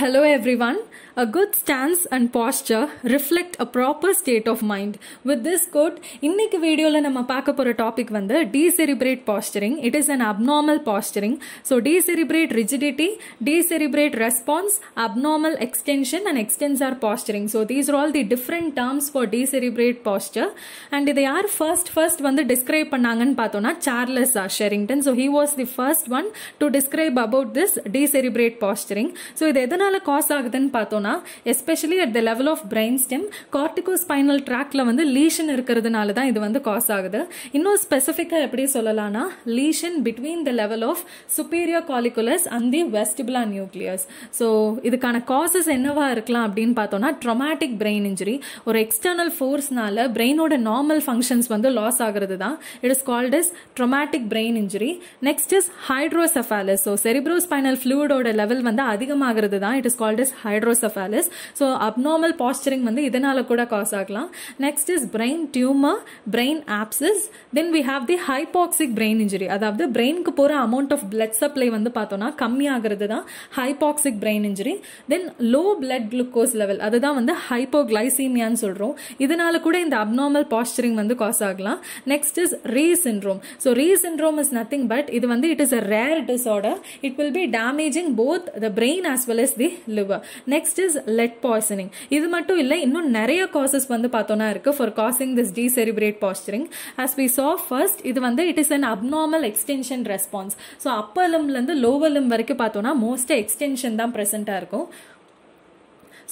Hello everyone. A good stance and posture reflect a proper state of mind with this quote, இன்னைக்கு வீடியோவில் நம்ம பார்க்க போகிற topic வந்து decerebrate posturing it is an abnormal posturing so decerebrate rigidity decerebrate response abnormal extension and extensor posturing so these are all the different terms for decerebrate posture and இதை யார் first first வந்து describe பண்ணாங்கன்னு பார்த்தோன்னா Charles R Sherrington so he was the first one to describe about this decerebrate posturing so இது எதனால் எதனால cause ஆகுதுன்னு பார்த்தோன்னா especially at the level of brain stem corticospinal ட்ராக்ல வந்து லீஷன் இருக்கிறதுனால தான் இது வந்து காஸ் ஆகுது இன்னும் ஸ்பெசிஃபிக்காக எப்படி சொல்லலாம்னா lesion between the level of superior colliculus and the vestibular nucleus so இதுக்கான காசஸ் என்னவா இருக்கலாம் அப்படின்னு பார்த்தோம்னா ட்ரொமேட்டிக் பிரெயின் இன்ஜுரி ஒரு எக்ஸ்டர்னல் ஃபோர்ஸ்னால பிரெயினோட நார்மல் ஃபங்க்ஷன்ஸ் வந்து லாஸ் ஆகிறது தான் it is called is traumatic brain injury next is hydrocephalus so cerebrospinal ஃப்ளூடோட லெவல் வந்து அதிகமாகிறது தான் it is called is hydrocephalus so abnormal posturing வந்து இதனால கூட காஸ் ஆகலாம் next is brain tumour brain abscess then we have the hypoxic brain injury அதாவது பிரெயினுக்கு போகிற அமௌண்ட் ஆஃப் பிளட் சப்ளை வந்து பார்த்தோம்னா கம்மியாகிறது தான் hypoxic brain injury then low blood glucose level அதுதான் வந்து ஹைப்போகிளைசீமியான்னு சொல்கிறோம் இதனால கூட இந்த அப்நார்மல் பாஸ்டரிங் வந்து காஸ் ஆகலாம் next is Reye syndrome so Reye syndrome is nothing but இது வந்து it is a rare disorder it will be damaging both the brain as well is the liver next is lead poisoning இது மட்டும் இல்லை இன்னும் நிறைய causes வந்து பார்த்தோன்னா இருக்குது for causing this decerebrate posturing as we saw first இது வந்து it is an abnormal extension response so upper லிம்லேருந்து லோவர் லிம் வரைக்கும் பார்த்தோன்னா மோஸ்ட்டாக எக்ஸ்டென்ஷன் தான் ப்ரெசென்ட்டாக இருக்கும்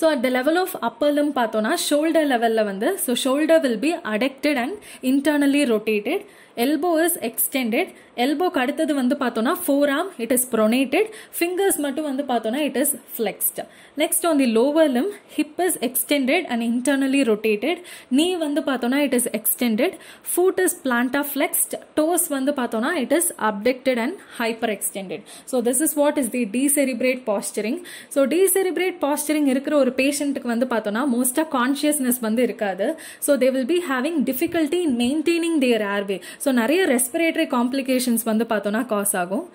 so at the level of upper limb பார்த்தோன்னா ஷோல்டர் லெவலில் வந்து so shoulder will be adducted and internally rotated elbow is extended எல்போக்கு அடுத்தது வந்து பார்த்தோன்னா ஃபோர் ஆம் இட் இஸ் ப்ரொனேட்டட் ஃபிங்கர்ஸ் மட்டும் வந்து பார்த்தோன்னா it is flexed next on the lower hip is extended and internally rotated knee வந்து பார்த்தோன்னா it is extended foot is plantar flexed toes வந்து பார்த்தோன்னா it is abducted and hyperextended so this is what is the decerebrate posturing so decerebrate posturing இருக்கிற ஒரு ஒரு பேஷண்ட்டுக்கு வந்து பார்த்தோன்னா மோஸ்டாக கான்ஷியஸ்னஸ் வந்து இருக்காது so they will be having difficulty in maintaining their airway so நிறைய ரெஸ்பிரேட்டரி காம்ப்ளிகேஷன்ஸ் வந்து பார்த்தோன்னா காஸ் ஆகும்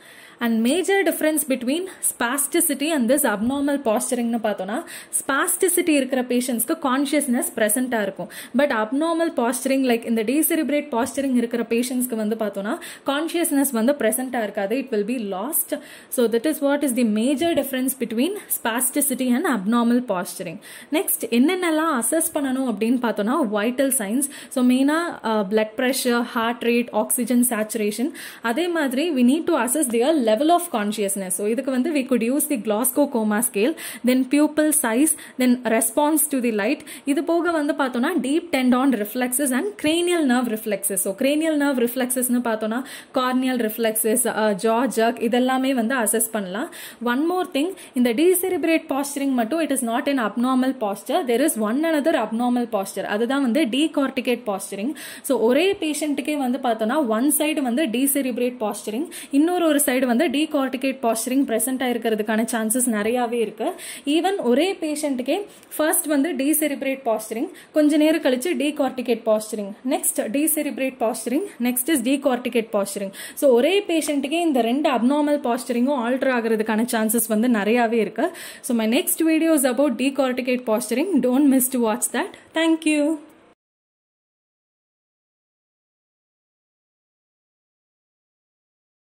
and major difference between spasticity and this abnormal பாஸ்டரிங்னு பார்த்தோம்னா ஸ்பாஸ்டிசிட்டி இருக்கிற பேஷண்ட்ஸ்க்கு கான்ஷியஸ்னஸ் ப்ரெசென்ட்டாக இருக்கும் பட் அப்நார்மல் பாஸ்டரிங் லைக் இந்த டீசெரிபிரேட் பாஸ்டரிங் இருக்கிற பேஷண்ட்ஸ்க்கு வந்து பார்த்தோம்னா கான்ஷியஸ்னஸ் வந்து ப்ரெசென்ட்டாக இருக்காது it will be lost so that is what is the major difference between spasticity and abnormal posturing next என்னென்னலாம் அசஸ் பண்ணணும் அப்படின்னு பார்த்தோம்னா வைட்டல் சைன்ஸ் ஸோ மெயினாக blood pressure heart rate oxygen saturation அதே மாதிரி we need to assess their level of consciousness so இதுக்கு வந்து we could use the Glasgow coma scale then pupil size then response to the light இது போக வந்து பார்த்தோம்னா deep டெண்டான் reflexes and cranial nerve reflexes so cranial nerve ரிஃப்ளெக்ஸஸ்னு பார்த்தோம்னா corneal reflexes ஜா இதெல்லாமே வந்து அசஸ் பண்ணலாம் ஒன் மோர் திங் இந்த டீசெரிபிரேட் பாஸ்டரிங் மட்டும் it is not an abnormal posture there is one another abnormal posture அதுதான் வந்து டீகார்டிகேட் பாஸ்டரிங் ஸோ ஒரே பேஷண்ட்டுக்கே வந்து பார்த்தோம்னா ஒன் சைடு வந்து டீசெரிபிரேட் பாஸ்டரிங் இன்னொரு ஒரு சைடு வந்து டீகார்டிகேட் பாஸ்டரிங் ப்ரெசென்ட் ஆகிருக்கிறதுக்கான சான்சஸ் நிறையாவே இருக்குது ஈவன் ஒரே பேஷண்ட்டுக்கே ஃபர்ஸ்ட் வந்து டீசெரிப்ரேட் பாஸ்டரிங் கொஞ்ச நேரம் கழிச்சு decorticate posturing next decerebrate posturing next is decorticate posturing so ஒரே பேஷண்ட்டுக்கே இந்த ரெண்டு அப்நார்மல் பாஸ்டரிங்கும் ஆல்டர் ஆகிறதுக்கான சான்சஸ் வந்து நிறையாவே இருக்குது so my next videos about decorticate posturing don't miss to watch that thank you